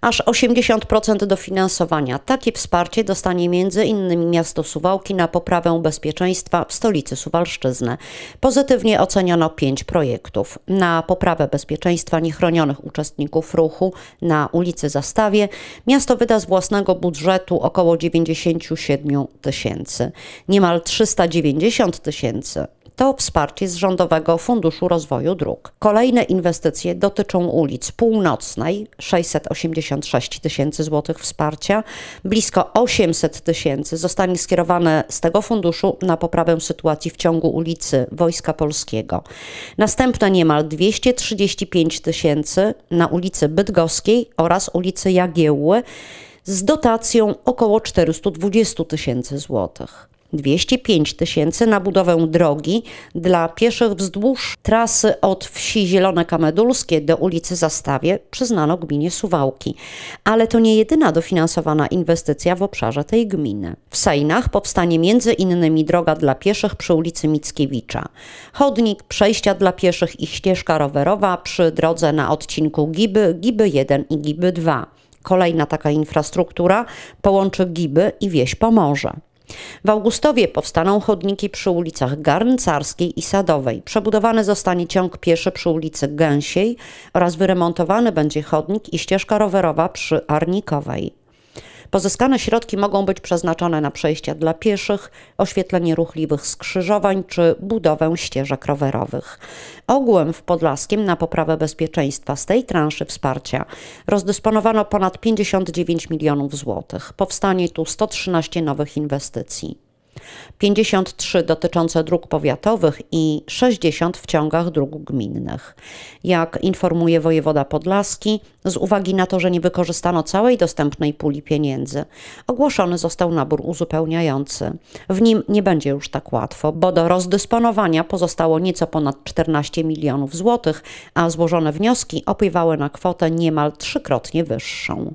aż 80% dofinansowania. Takie wsparcie dostanie m.in. miasto Suwałki na poprawę bezpieczeństwa w stolicy Suwalszczyzny. Pozytywnie oceniono pięć projektów. Na poprawę bezpieczeństwa niechronionych uczestników ruchu na ulicy Zastawie miasto wyda z własnego budżetu około 97 tysięcy. Niemal 390 tysięcy to wsparcie z Rządowego Funduszu Rozwoju Dróg. Kolejne inwestycje dotyczą ulic Północnej 686 tysięcy złotych wsparcia, blisko 800 tysięcy zostanie skierowane z tego funduszu na poprawę sytuacji w ciągu ulicy Wojska Polskiego. Następne niemal 235 tysięcy na ulicy Bydgoskiej oraz ulicy Jagiełły z dotacją około 420 tysięcy złotych. 205 tysięcy na budowę drogi dla pieszych wzdłuż trasy od wsi Zielone Kamedulskie do ulicy Zastawie przyznano gminie Suwałki. Ale to nie jedyna dofinansowana inwestycja w obszarze tej gminy. W Sejnach powstanie między innymi droga dla pieszych przy ulicy Mickiewicza, chodnik, przejścia dla pieszych i ścieżka rowerowa przy drodze na odcinku Giby, Giby 1 i Giby 2. Kolejna taka infrastruktura połączy Giby i wieś Pomorze. W Augustowie powstaną chodniki przy ulicach Garncarskiej i Sadowej. Przebudowany zostanie ciąg pieszy przy ulicy Gęsiej oraz wyremontowany będzie chodnik i ścieżka rowerowa przy Arnikowej. Pozyskane środki mogą być przeznaczone na przejścia dla pieszych, oświetlenie ruchliwych skrzyżowań czy budowę ścieżek rowerowych. Ogółem w Podlaskiem na poprawę bezpieczeństwa z tej transzy wsparcia rozdysponowano ponad 59 milionów złotych. Powstanie tu 113 nowych inwestycji. 53 dotyczące dróg powiatowych i 60 w ciągach dróg gminnych. Jak informuje wojewoda Podlaski, z uwagi na to, że nie wykorzystano całej dostępnej puli pieniędzy, ogłoszony został nabór uzupełniający. W nim nie będzie już tak łatwo, bo do rozdysponowania pozostało nieco ponad 14 milionów złotych, a złożone wnioski opływały na kwotę niemal trzykrotnie wyższą.